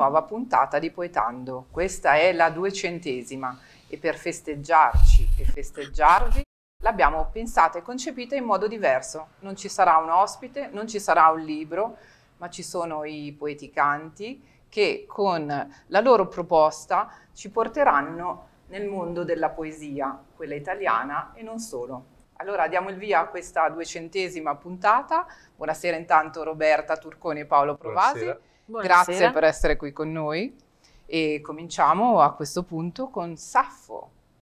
nuova puntata di Poetando. Questa è la duecentesima e per festeggiarci e festeggiarvi l'abbiamo pensata e concepita in modo diverso. Non ci sarà un ospite, non ci sarà un libro, ma ci sono i poeticanti che con la loro proposta ci porteranno nel mondo della poesia, quella italiana e non solo. Allora diamo il via a questa duecentesima puntata. Buonasera intanto Roberta Turconi e Paolo Provasi. Buonasera. Buonasera. Grazie per essere qui con noi e cominciamo a questo punto con Saffo.